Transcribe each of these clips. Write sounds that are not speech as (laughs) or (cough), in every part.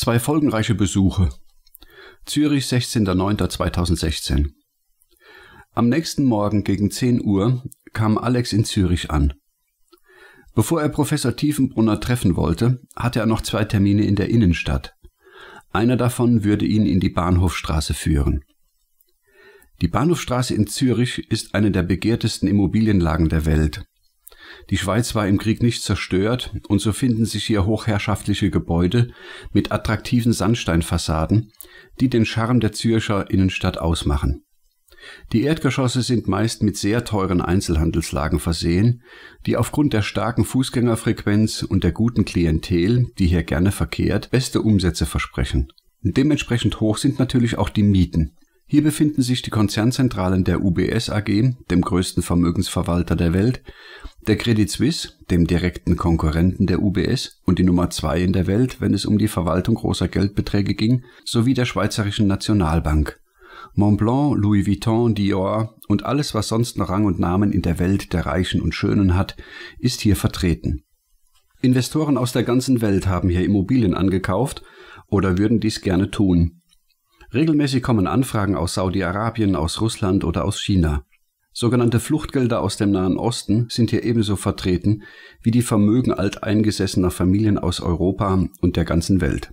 Zwei folgenreiche Besuche. Zürich 16.09.2016. Am nächsten Morgen gegen 10 Uhr kam Alex in Zürich an. Bevor er Professor Tiefenbrunner treffen wollte, hatte er noch zwei Termine in der Innenstadt. Einer davon würde ihn in die Bahnhofstraße führen. Die Bahnhofstraße in Zürich ist eine der begehrtesten Immobilienlagen der Welt. Die Schweiz war im Krieg nicht zerstört und so finden sich hier hochherrschaftliche Gebäude mit attraktiven Sandsteinfassaden, die den Charme der Zürcher Innenstadt ausmachen. Die Erdgeschosse sind meist mit sehr teuren Einzelhandelslagen versehen, die aufgrund der starken Fußgängerfrequenz und der guten Klientel, die hier gerne verkehrt, beste Umsätze versprechen. Dementsprechend hoch sind natürlich auch die Mieten. Hier befinden sich die Konzernzentralen der UBS AG, dem größten Vermögensverwalter der Welt, der Credit Suisse, dem direkten Konkurrenten der UBS und die Nummer zwei in der Welt, wenn es um die Verwaltung großer Geldbeträge ging, sowie der Schweizerischen Nationalbank. Montblanc, Louis Vuitton, Dior und alles, was sonst noch Rang und Namen in der Welt der Reichen und Schönen hat, ist hier vertreten. Investoren aus der ganzen Welt haben hier Immobilien angekauft oder würden dies gerne tun. Regelmäßig kommen Anfragen aus Saudi-Arabien, aus Russland oder aus China. Sogenannte Fluchtgelder aus dem Nahen Osten sind hier ebenso vertreten wie die Vermögen alteingesessener Familien aus Europa und der ganzen Welt.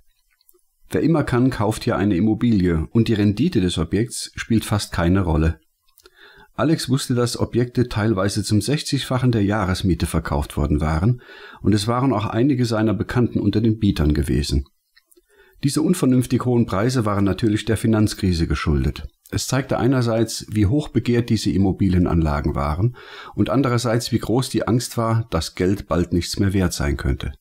Wer immer kann, kauft hier eine Immobilie und die Rendite des Objekts spielt fast keine Rolle. Alex wusste, dass Objekte teilweise zum 60-fachen der Jahresmiete verkauft worden waren und es waren auch einige seiner Bekannten unter den Bietern gewesen. Diese unvernünftig hohen Preise waren natürlich der Finanzkrise geschuldet. Es zeigte einerseits, wie hochbegehrt diese Immobilienanlagen waren und andererseits, wie groß die Angst war, dass Geld bald nichts mehr wert sein könnte.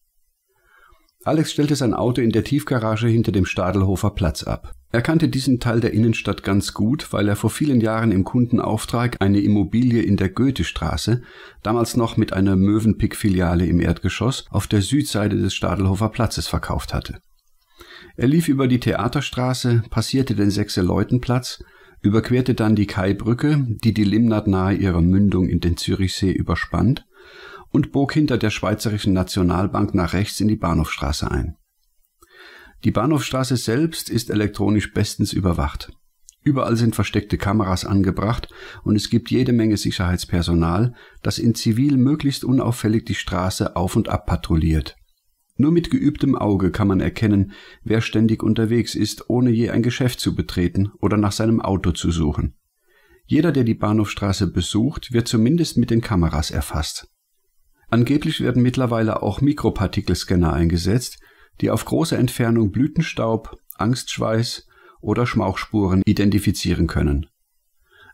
Alex stellte sein Auto in der Tiefgarage hinter dem Stadelhofer Platz ab. Er kannte diesen Teil der Innenstadt ganz gut, weil er vor vielen Jahren im Kundenauftrag eine Immobilie in der Goethestraße, damals noch mit einer Möwenpick-Filiale im Erdgeschoss, auf der Südseite des Stadelhofer Platzes verkauft hatte. Er lief über die Theaterstraße, passierte den Sechseleutenplatz überquerte dann die Kaibrücke, die die Limnat nahe ihrer Mündung in den Zürichsee überspannt, und bog hinter der Schweizerischen Nationalbank nach rechts in die Bahnhofstraße ein. Die Bahnhofstraße selbst ist elektronisch bestens überwacht. Überall sind versteckte Kameras angebracht und es gibt jede Menge Sicherheitspersonal, das in Zivil möglichst unauffällig die Straße auf und ab patrouilliert. Nur mit geübtem Auge kann man erkennen, wer ständig unterwegs ist, ohne je ein Geschäft zu betreten oder nach seinem Auto zu suchen. Jeder, der die Bahnhofstraße besucht, wird zumindest mit den Kameras erfasst. Angeblich werden mittlerweile auch Mikropartikelscanner eingesetzt, die auf große Entfernung Blütenstaub, Angstschweiß oder Schmauchspuren identifizieren können.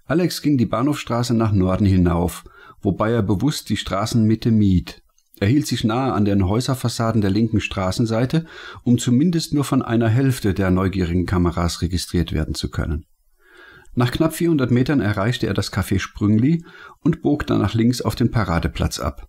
Alex ging die Bahnhofstraße nach Norden hinauf, wobei er bewusst die Straßenmitte mied, er hielt sich nahe an den Häuserfassaden der linken Straßenseite, um zumindest nur von einer Hälfte der neugierigen Kameras registriert werden zu können. Nach knapp 400 Metern erreichte er das Café Sprüngli und bog dann nach links auf den Paradeplatz ab.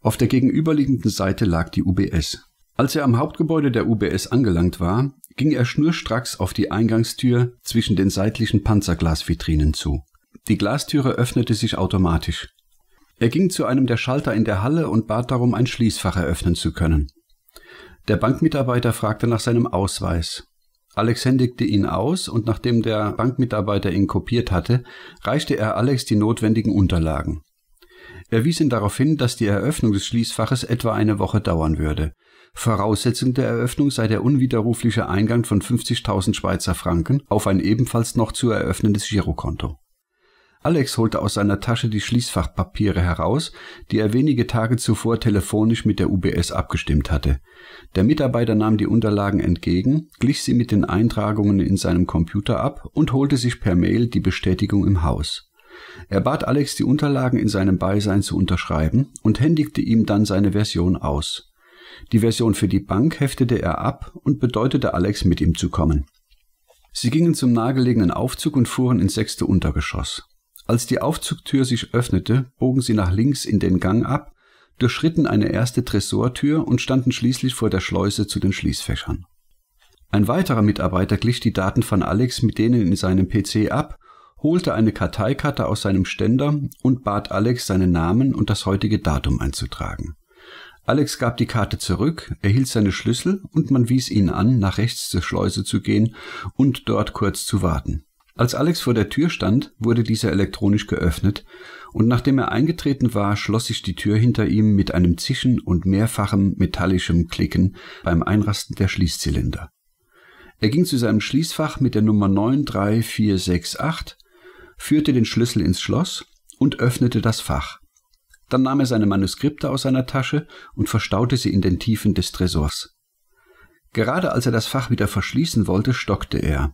Auf der gegenüberliegenden Seite lag die UBS. Als er am Hauptgebäude der UBS angelangt war, ging er schnurstracks auf die Eingangstür zwischen den seitlichen Panzerglasvitrinen zu. Die Glastüre öffnete sich automatisch. Er ging zu einem der Schalter in der Halle und bat darum, ein Schließfach eröffnen zu können. Der Bankmitarbeiter fragte nach seinem Ausweis. Alex händigte ihn aus und nachdem der Bankmitarbeiter ihn kopiert hatte, reichte er Alex die notwendigen Unterlagen. Er wies ihn darauf hin, dass die Eröffnung des Schließfaches etwa eine Woche dauern würde. Voraussetzung der Eröffnung sei der unwiderrufliche Eingang von 50.000 Schweizer Franken auf ein ebenfalls noch zu eröffnendes Girokonto. Alex holte aus seiner Tasche die Schließfachpapiere heraus, die er wenige Tage zuvor telefonisch mit der UBS abgestimmt hatte. Der Mitarbeiter nahm die Unterlagen entgegen, glich sie mit den Eintragungen in seinem Computer ab und holte sich per Mail die Bestätigung im Haus. Er bat Alex, die Unterlagen in seinem Beisein zu unterschreiben und händigte ihm dann seine Version aus. Die Version für die Bank heftete er ab und bedeutete Alex, mit ihm zu kommen. Sie gingen zum nahegelegenen Aufzug und fuhren ins sechste Untergeschoss. Als die Aufzugtür sich öffnete, bogen sie nach links in den Gang ab, durchschritten eine erste Tresortür und standen schließlich vor der Schleuse zu den Schließfächern. Ein weiterer Mitarbeiter glich die Daten von Alex mit denen in seinem PC ab, holte eine Karteikarte aus seinem Ständer und bat Alex, seinen Namen und das heutige Datum einzutragen. Alex gab die Karte zurück, erhielt seine Schlüssel und man wies ihn an, nach rechts zur Schleuse zu gehen und dort kurz zu warten. Als Alex vor der Tür stand, wurde dieser elektronisch geöffnet, und nachdem er eingetreten war, schloss sich die Tür hinter ihm mit einem Zischen und mehrfachem metallischem Klicken beim Einrasten der Schließzylinder. Er ging zu seinem Schließfach mit der Nummer 93468, führte den Schlüssel ins Schloss und öffnete das Fach. Dann nahm er seine Manuskripte aus seiner Tasche und verstaute sie in den Tiefen des Tresors. Gerade als er das Fach wieder verschließen wollte, stockte er.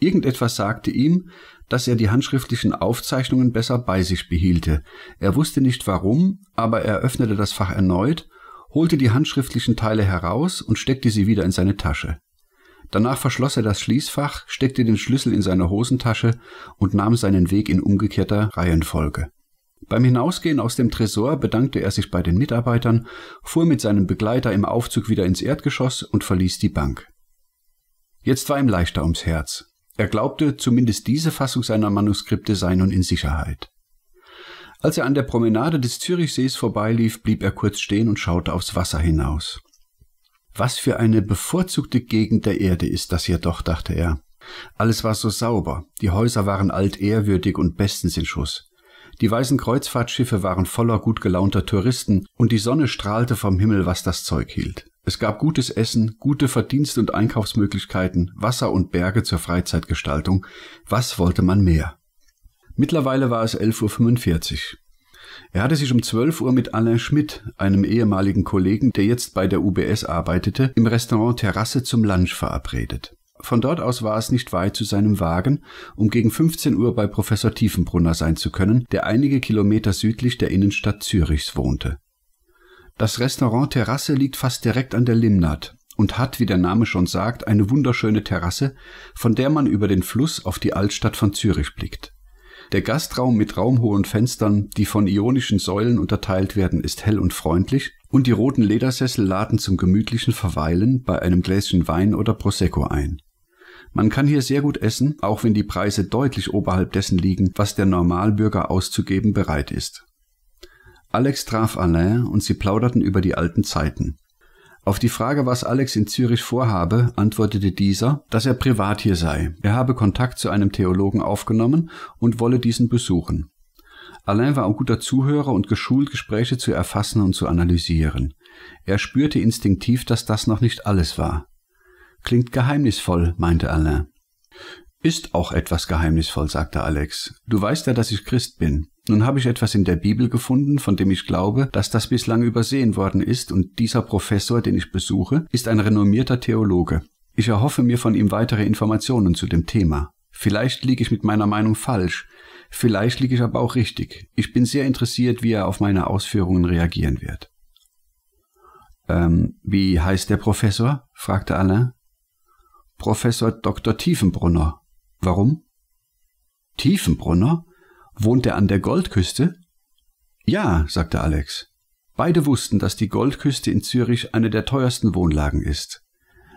Irgendetwas sagte ihm, dass er die handschriftlichen Aufzeichnungen besser bei sich behielte. Er wusste nicht warum, aber er öffnete das Fach erneut, holte die handschriftlichen Teile heraus und steckte sie wieder in seine Tasche. Danach verschloss er das Schließfach, steckte den Schlüssel in seine Hosentasche und nahm seinen Weg in umgekehrter Reihenfolge. Beim Hinausgehen aus dem Tresor bedankte er sich bei den Mitarbeitern, fuhr mit seinem Begleiter im Aufzug wieder ins Erdgeschoss und verließ die Bank. Jetzt war ihm leichter ums Herz. Er glaubte, zumindest diese Fassung seiner Manuskripte sei nun in Sicherheit. Als er an der Promenade des Zürichsees vorbeilief, blieb er kurz stehen und schaute aufs Wasser hinaus. Was für eine bevorzugte Gegend der Erde ist das hier doch, dachte er. Alles war so sauber, die Häuser waren alt ehrwürdig und bestens in Schuss. Die weißen Kreuzfahrtschiffe waren voller gut gelaunter Touristen und die Sonne strahlte vom Himmel, was das Zeug hielt. Es gab gutes Essen, gute Verdienst- und Einkaufsmöglichkeiten, Wasser und Berge zur Freizeitgestaltung. Was wollte man mehr? Mittlerweile war es 11.45 Uhr. Er hatte sich um 12 Uhr mit Alain Schmidt, einem ehemaligen Kollegen, der jetzt bei der UBS arbeitete, im Restaurant Terrasse zum Lunch verabredet. Von dort aus war es nicht weit zu seinem Wagen, um gegen 15 Uhr bei Professor Tiefenbrunner sein zu können, der einige Kilometer südlich der Innenstadt Zürichs wohnte. Das Restaurant Terrasse liegt fast direkt an der Limnat und hat, wie der Name schon sagt, eine wunderschöne Terrasse, von der man über den Fluss auf die Altstadt von Zürich blickt. Der Gastraum mit raumhohen Fenstern, die von ionischen Säulen unterteilt werden, ist hell und freundlich, und die roten Ledersessel laden zum gemütlichen Verweilen bei einem Gläschen Wein oder Prosecco ein. Man kann hier sehr gut essen, auch wenn die Preise deutlich oberhalb dessen liegen, was der Normalbürger auszugeben bereit ist. Alex traf Alain und sie plauderten über die alten Zeiten. Auf die Frage, was Alex in Zürich vorhabe, antwortete dieser, dass er privat hier sei. Er habe Kontakt zu einem Theologen aufgenommen und wolle diesen besuchen. Alain war ein guter Zuhörer und geschult, Gespräche zu erfassen und zu analysieren. Er spürte instinktiv, dass das noch nicht alles war. Klingt geheimnisvoll, meinte Alain. Ist auch etwas geheimnisvoll, sagte Alex. Du weißt ja, dass ich Christ bin. Nun habe ich etwas in der Bibel gefunden, von dem ich glaube, dass das bislang übersehen worden ist, und dieser Professor, den ich besuche, ist ein renommierter Theologe. Ich erhoffe mir von ihm weitere Informationen zu dem Thema. Vielleicht liege ich mit meiner Meinung falsch, vielleicht liege ich aber auch richtig. Ich bin sehr interessiert, wie er auf meine Ausführungen reagieren wird. Ähm, wie heißt der Professor? fragte Alain. Professor Dr. Tiefenbrunner, Warum? Tiefenbrunner? Wohnt er an der Goldküste? Ja, sagte Alex. Beide wussten, dass die Goldküste in Zürich eine der teuersten Wohnlagen ist.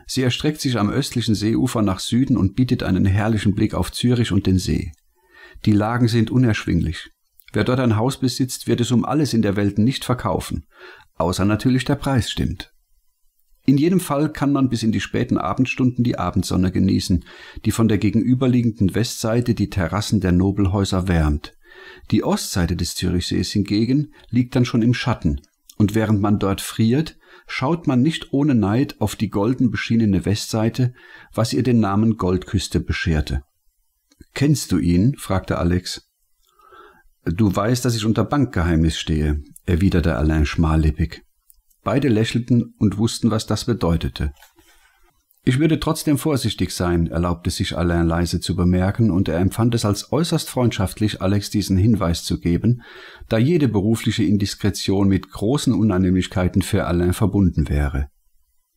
Sie erstreckt sich am östlichen Seeufer nach Süden und bietet einen herrlichen Blick auf Zürich und den See. Die Lagen sind unerschwinglich. Wer dort ein Haus besitzt, wird es um alles in der Welt nicht verkaufen, außer natürlich der Preis stimmt. In jedem Fall kann man bis in die späten Abendstunden die Abendsonne genießen, die von der gegenüberliegenden Westseite die Terrassen der Nobelhäuser wärmt. Die Ostseite des Zürichsees hingegen liegt dann schon im Schatten, und während man dort friert, schaut man nicht ohne Neid auf die golden beschienene Westseite, was ihr den Namen Goldküste bescherte. Kennst du ihn? fragte Alex. Du weißt, dass ich unter Bankgeheimnis stehe, erwiderte Alain schmallippig. Beide lächelten und wussten, was das bedeutete. Ich würde trotzdem vorsichtig sein, erlaubte sich Alain leise zu bemerken, und er empfand es als äußerst freundschaftlich, Alex diesen Hinweis zu geben, da jede berufliche Indiskretion mit großen Unannehmlichkeiten für Alain verbunden wäre.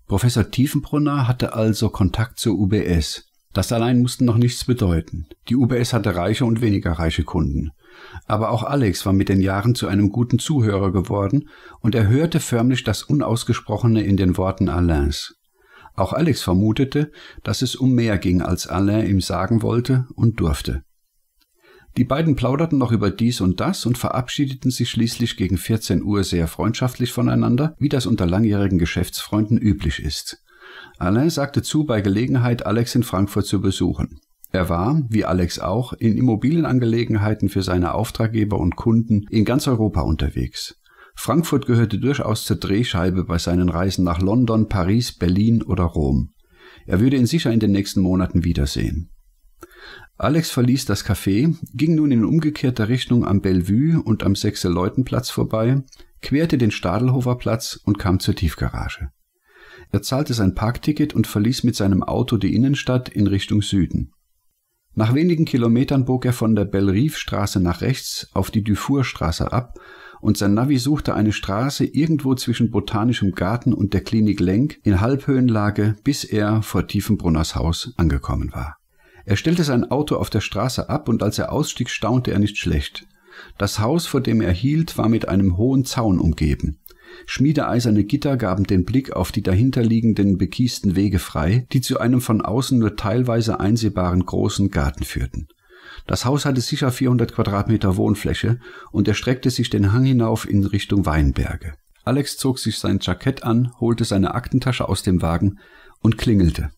Professor Tiefenbrunner hatte also Kontakt zur UBS. Das allein musste noch nichts bedeuten. Die UBS hatte reiche und weniger reiche Kunden. Aber auch Alex war mit den Jahren zu einem guten Zuhörer geworden und er hörte förmlich das Unausgesprochene in den Worten Alains. Auch Alex vermutete, dass es um mehr ging, als Alain ihm sagen wollte und durfte. Die beiden plauderten noch über dies und das und verabschiedeten sich schließlich gegen 14 Uhr sehr freundschaftlich voneinander, wie das unter langjährigen Geschäftsfreunden üblich ist. Alain sagte zu, bei Gelegenheit Alex in Frankfurt zu besuchen. Er war, wie Alex auch, in Immobilienangelegenheiten für seine Auftraggeber und Kunden in ganz Europa unterwegs. Frankfurt gehörte durchaus zur Drehscheibe bei seinen Reisen nach London, Paris, Berlin oder Rom. Er würde ihn sicher in den nächsten Monaten wiedersehen. Alex verließ das Café, ging nun in umgekehrter Richtung am Bellevue und am Sechseleutenplatz vorbei, querte den Stadelhofer Platz und kam zur Tiefgarage. Er zahlte sein Parkticket und verließ mit seinem Auto die Innenstadt in Richtung Süden. Nach wenigen Kilometern bog er von der belle rive straße nach rechts auf die Dufour-Straße ab und sein Navi suchte eine Straße irgendwo zwischen Botanischem Garten und der Klinik Lenk in Halbhöhenlage, bis er vor Tiefenbrunners Haus angekommen war. Er stellte sein Auto auf der Straße ab und als er ausstieg, staunte er nicht schlecht. Das Haus, vor dem er hielt, war mit einem hohen Zaun umgeben. Schmiedeeiserne Gitter gaben den Blick auf die dahinterliegenden bekiesten Wege frei, die zu einem von außen nur teilweise einsehbaren großen Garten führten. Das Haus hatte sicher 400 Quadratmeter Wohnfläche und erstreckte sich den Hang hinauf in Richtung Weinberge. Alex zog sich sein Jackett an, holte seine Aktentasche aus dem Wagen und klingelte.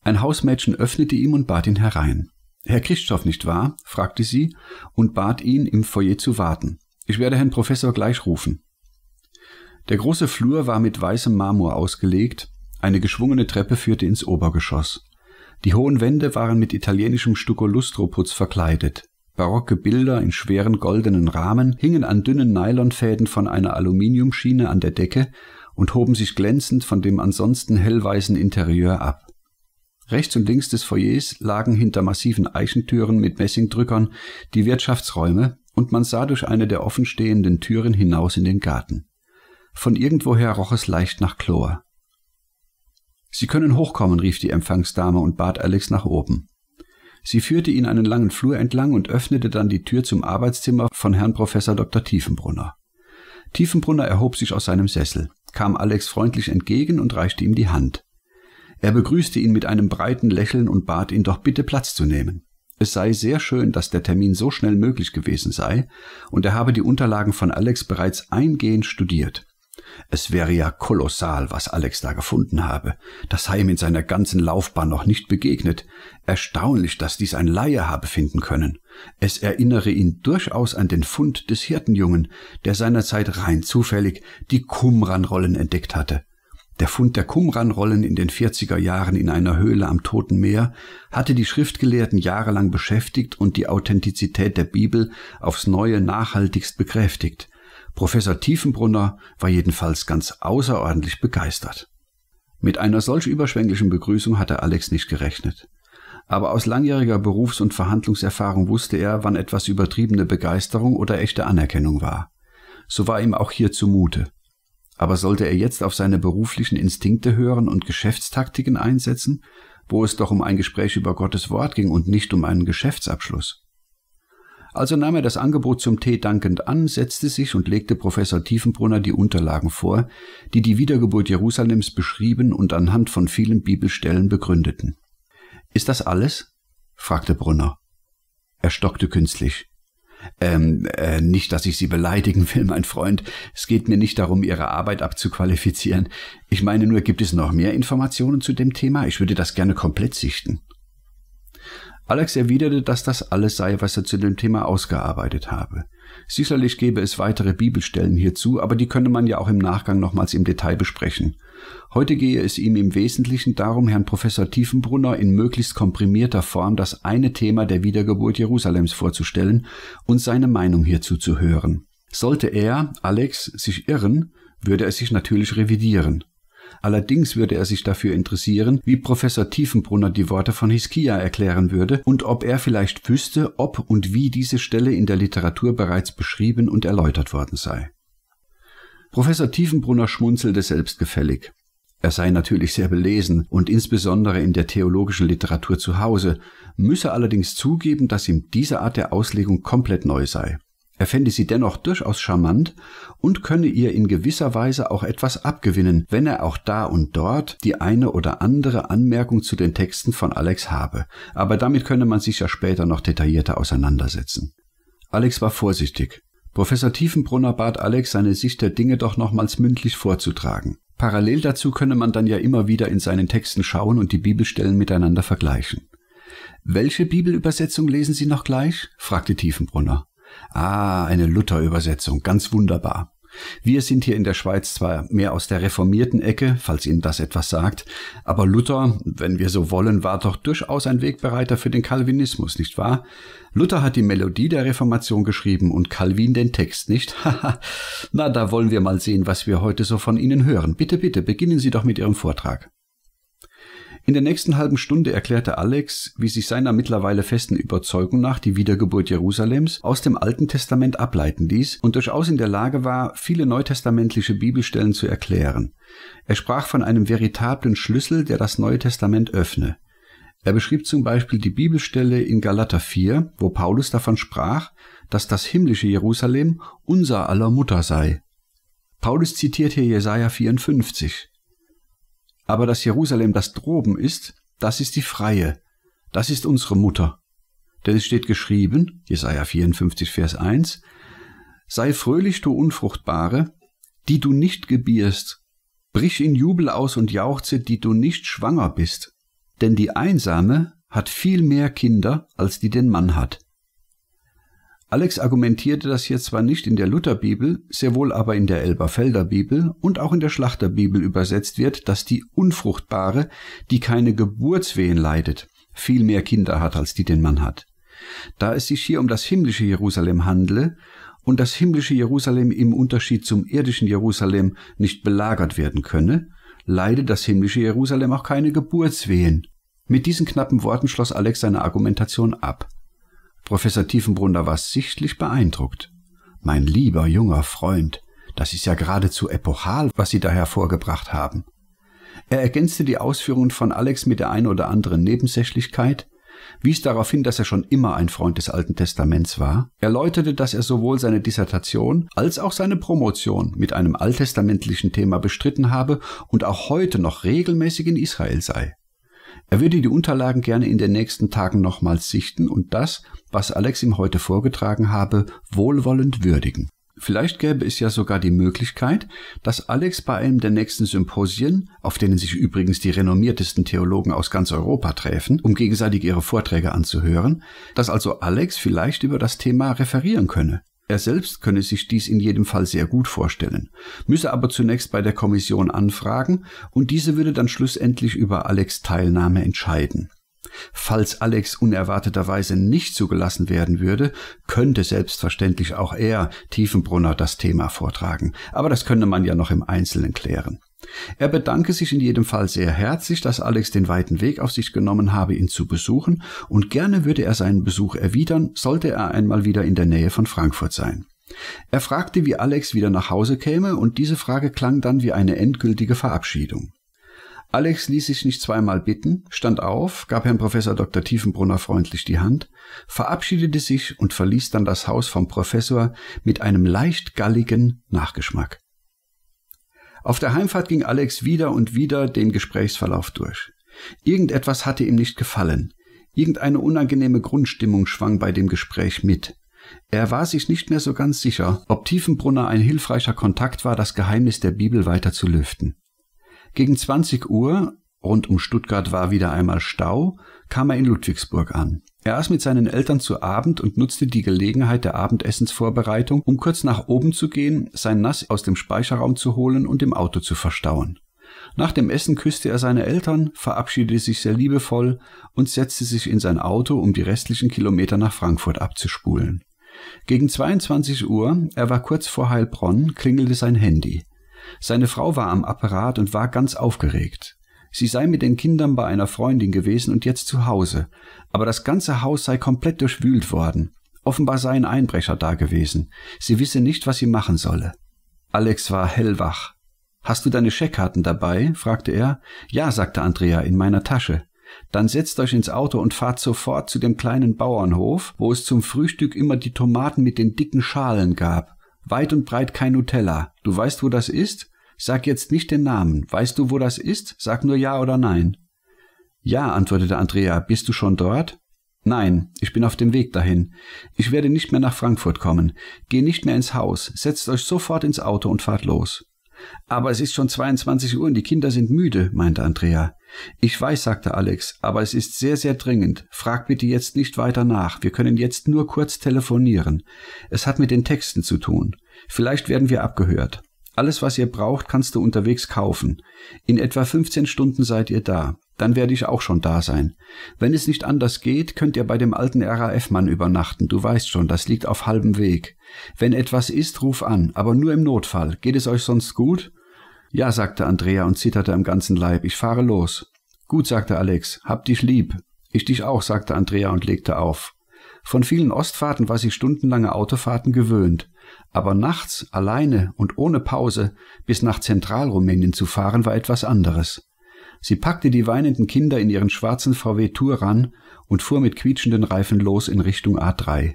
Ein Hausmädchen öffnete ihm und bat ihn herein. Herr Christoph, nicht wahr? fragte sie und bat ihn, im Foyer zu warten. Ich werde Herrn Professor gleich rufen. Der große Flur war mit weißem Marmor ausgelegt, eine geschwungene Treppe führte ins Obergeschoss. Die hohen Wände waren mit italienischem Stucco-Lustro-Putz verkleidet. Barocke Bilder in schweren goldenen Rahmen hingen an dünnen Nylonfäden von einer Aluminiumschiene an der Decke und hoben sich glänzend von dem ansonsten hellweißen Interieur ab. Rechts und links des Foyers lagen hinter massiven Eichentüren mit Messingdrückern die Wirtschaftsräume, und man sah durch eine der offenstehenden Türen hinaus in den Garten. Von irgendwoher roch es leicht nach Chlor. Sie können hochkommen, rief die Empfangsdame und bat Alex nach oben. Sie führte ihn einen langen Flur entlang und öffnete dann die Tür zum Arbeitszimmer von Herrn Professor Dr. Tiefenbrunner. Tiefenbrunner erhob sich aus seinem Sessel, kam Alex freundlich entgegen und reichte ihm die Hand. Er begrüßte ihn mit einem breiten Lächeln und bat ihn doch bitte Platz zu nehmen. Es sei sehr schön, dass der Termin so schnell möglich gewesen sei, und er habe die Unterlagen von Alex bereits eingehend studiert. Es wäre ja kolossal, was Alex da gefunden habe. Das sei ihm in seiner ganzen Laufbahn noch nicht begegnet. Erstaunlich, dass dies ein Laie habe finden können. Es erinnere ihn durchaus an den Fund des Hirtenjungen, der seinerzeit rein zufällig die Qumran-Rollen entdeckt hatte. Der Fund der Qumran-Rollen in den 40er Jahren in einer Höhle am Toten Meer hatte die Schriftgelehrten jahrelang beschäftigt und die Authentizität der Bibel aufs Neue nachhaltigst bekräftigt. Professor Tiefenbrunner war jedenfalls ganz außerordentlich begeistert. Mit einer solch überschwänglichen Begrüßung hatte Alex nicht gerechnet. Aber aus langjähriger Berufs- und Verhandlungserfahrung wusste er, wann etwas übertriebene Begeisterung oder echte Anerkennung war. So war ihm auch hier zumute. Aber sollte er jetzt auf seine beruflichen Instinkte hören und Geschäftstaktiken einsetzen, wo es doch um ein Gespräch über Gottes Wort ging und nicht um einen Geschäftsabschluss? Also nahm er das Angebot zum Tee dankend an, setzte sich und legte Professor Tiefenbrunner die Unterlagen vor, die die Wiedergeburt Jerusalems beschrieben und anhand von vielen Bibelstellen begründeten. Ist das alles? fragte Brunner. Er stockte künstlich. Ähm, äh, nicht, dass ich Sie beleidigen will, mein Freund. Es geht mir nicht darum, Ihre Arbeit abzuqualifizieren. Ich meine nur, gibt es noch mehr Informationen zu dem Thema? Ich würde das gerne komplett sichten. Alex erwiderte, dass das alles sei, was er zu dem Thema ausgearbeitet habe. Sicherlich gäbe es weitere Bibelstellen hierzu, aber die könne man ja auch im Nachgang nochmals im Detail besprechen. Heute gehe es ihm im Wesentlichen darum, Herrn Professor Tiefenbrunner in möglichst komprimierter Form das eine Thema der Wiedergeburt Jerusalems vorzustellen und seine Meinung hierzu zu hören. Sollte er, Alex, sich irren, würde er sich natürlich revidieren. Allerdings würde er sich dafür interessieren, wie Professor Tiefenbrunner die Worte von Hiskia erklären würde und ob er vielleicht wüsste, ob und wie diese Stelle in der Literatur bereits beschrieben und erläutert worden sei. Professor Tiefenbrunner schmunzelte selbstgefällig. Er sei natürlich sehr belesen und insbesondere in der theologischen Literatur zu Hause, müsse allerdings zugeben, dass ihm diese Art der Auslegung komplett neu sei. Er fände sie dennoch durchaus charmant und könne ihr in gewisser Weise auch etwas abgewinnen, wenn er auch da und dort die eine oder andere Anmerkung zu den Texten von Alex habe. Aber damit könne man sich ja später noch detaillierter auseinandersetzen. Alex war vorsichtig. Professor Tiefenbrunner bat Alex, seine Sicht der Dinge doch nochmals mündlich vorzutragen. Parallel dazu könne man dann ja immer wieder in seinen Texten schauen und die Bibelstellen miteinander vergleichen. Welche Bibelübersetzung lesen Sie noch gleich? fragte Tiefenbrunner. Ah, eine Luther-Übersetzung, ganz wunderbar. Wir sind hier in der Schweiz zwar mehr aus der reformierten Ecke, falls Ihnen das etwas sagt, aber Luther, wenn wir so wollen, war doch durchaus ein Wegbereiter für den Calvinismus, nicht wahr? Luther hat die Melodie der Reformation geschrieben und Calvin den Text, nicht? (laughs) Haha, na, da wollen wir mal sehen, was wir heute so von Ihnen hören. Bitte, bitte, beginnen Sie doch mit Ihrem Vortrag. In der nächsten halben Stunde erklärte Alex, wie sich seiner mittlerweile festen Überzeugung nach die Wiedergeburt Jerusalems aus dem Alten Testament ableiten ließ und durchaus in der Lage war, viele neutestamentliche Bibelstellen zu erklären. Er sprach von einem veritablen Schlüssel, der das Neue Testament öffne. Er beschrieb zum Beispiel die Bibelstelle in Galater 4, wo Paulus davon sprach, dass das himmlische Jerusalem unser aller Mutter sei. Paulus zitiert hier Jesaja 54 aber das Jerusalem, das droben ist, das ist die Freie, das ist unsere Mutter. Denn es steht geschrieben, Jesaja 54, Vers 1, Sei fröhlich, du Unfruchtbare, die du nicht gebierst, brich in Jubel aus und jauchze, die du nicht schwanger bist. Denn die Einsame hat viel mehr Kinder, als die den Mann hat. Alex argumentierte das hier zwar nicht in der Lutherbibel, sehr wohl aber in der Elberfelder Bibel und auch in der Schlachterbibel übersetzt wird, dass die Unfruchtbare, die keine Geburtswehen leidet, viel mehr Kinder hat, als die den Mann hat. Da es sich hier um das himmlische Jerusalem handle und das himmlische Jerusalem im Unterschied zum irdischen Jerusalem nicht belagert werden könne, leide das himmlische Jerusalem auch keine Geburtswehen. Mit diesen knappen Worten schloss Alex seine Argumentation ab. Professor Tiefenbrunner war sichtlich beeindruckt. Mein lieber junger Freund, das ist ja geradezu epochal, was Sie da hervorgebracht haben. Er ergänzte die Ausführungen von Alex mit der ein oder anderen Nebensächlichkeit, wies darauf hin, dass er schon immer ein Freund des Alten Testaments war, erläuterte, dass er sowohl seine Dissertation als auch seine Promotion mit einem alttestamentlichen Thema bestritten habe und auch heute noch regelmäßig in Israel sei. Er würde die Unterlagen gerne in den nächsten Tagen nochmals sichten und das, was Alex ihm heute vorgetragen habe, wohlwollend würdigen. Vielleicht gäbe es ja sogar die Möglichkeit, dass Alex bei einem der nächsten Symposien, auf denen sich übrigens die renommiertesten Theologen aus ganz Europa treffen, um gegenseitig ihre Vorträge anzuhören, dass also Alex vielleicht über das Thema referieren könne. Er selbst könne sich dies in jedem Fall sehr gut vorstellen, müsse aber zunächst bei der Kommission anfragen und diese würde dann schlussendlich über Alex Teilnahme entscheiden. Falls Alex unerwarteterweise nicht zugelassen werden würde, könnte selbstverständlich auch er, Tiefenbrunner, das Thema vortragen. Aber das könne man ja noch im Einzelnen klären. Er bedanke sich in jedem Fall sehr herzlich, dass Alex den weiten Weg auf sich genommen habe, ihn zu besuchen, und gerne würde er seinen Besuch erwidern, sollte er einmal wieder in der Nähe von Frankfurt sein. Er fragte, wie Alex wieder nach Hause käme, und diese Frage klang dann wie eine endgültige Verabschiedung. Alex ließ sich nicht zweimal bitten, stand auf, gab Herrn Professor Dr. Tiefenbrunner freundlich die Hand, verabschiedete sich und verließ dann das Haus vom Professor mit einem leicht galligen Nachgeschmack. Auf der Heimfahrt ging Alex wieder und wieder den Gesprächsverlauf durch. Irgendetwas hatte ihm nicht gefallen. Irgendeine unangenehme Grundstimmung schwang bei dem Gespräch mit. Er war sich nicht mehr so ganz sicher, ob Tiefenbrunner ein hilfreicher Kontakt war, das Geheimnis der Bibel weiter zu lüften. Gegen 20 Uhr, rund um Stuttgart war wieder einmal Stau, kam er in Ludwigsburg an. Er aß mit seinen Eltern zu Abend und nutzte die Gelegenheit der Abendessensvorbereitung, um kurz nach oben zu gehen, sein Nass aus dem Speicherraum zu holen und im Auto zu verstauen. Nach dem Essen küsste er seine Eltern, verabschiedete sich sehr liebevoll und setzte sich in sein Auto, um die restlichen Kilometer nach Frankfurt abzuspulen. Gegen 22 Uhr, er war kurz vor Heilbronn, klingelte sein Handy. Seine Frau war am Apparat und war ganz aufgeregt. Sie sei mit den Kindern bei einer Freundin gewesen und jetzt zu Hause. Aber das ganze Haus sei komplett durchwühlt worden. Offenbar seien Einbrecher da gewesen. Sie wisse nicht, was sie machen solle. Alex war hellwach. Hast du deine Scheckkarten dabei? fragte er. Ja, sagte Andrea, in meiner Tasche. Dann setzt euch ins Auto und fahrt sofort zu dem kleinen Bauernhof, wo es zum Frühstück immer die Tomaten mit den dicken Schalen gab. Weit und breit kein Nutella. Du weißt, wo das ist? Sag jetzt nicht den Namen. Weißt du, wo das ist? Sag nur ja oder nein. Ja, antwortete Andrea. Bist du schon dort? Nein, ich bin auf dem Weg dahin. Ich werde nicht mehr nach Frankfurt kommen. Geh nicht mehr ins Haus. Setzt euch sofort ins Auto und fahrt los. Aber es ist schon 22 Uhr und die Kinder sind müde, meinte Andrea. Ich weiß, sagte Alex, aber es ist sehr, sehr dringend. Frag bitte jetzt nicht weiter nach. Wir können jetzt nur kurz telefonieren. Es hat mit den Texten zu tun. Vielleicht werden wir abgehört. Alles, was ihr braucht, kannst du unterwegs kaufen. In etwa 15 Stunden seid ihr da. Dann werde ich auch schon da sein. Wenn es nicht anders geht, könnt ihr bei dem alten RAF-Mann übernachten. Du weißt schon, das liegt auf halbem Weg. Wenn etwas ist, ruf an, aber nur im Notfall. Geht es euch sonst gut? Ja, sagte Andrea und zitterte am ganzen Leib. Ich fahre los. Gut, sagte Alex. Hab dich lieb. Ich dich auch, sagte Andrea und legte auf. Von vielen Ostfahrten war sie stundenlange Autofahrten gewöhnt. Aber nachts alleine und ohne Pause bis nach Zentralrumänien zu fahren, war etwas anderes. Sie packte die weinenden Kinder in ihren schwarzen VW Tour ran und fuhr mit quietschenden Reifen los in Richtung A3.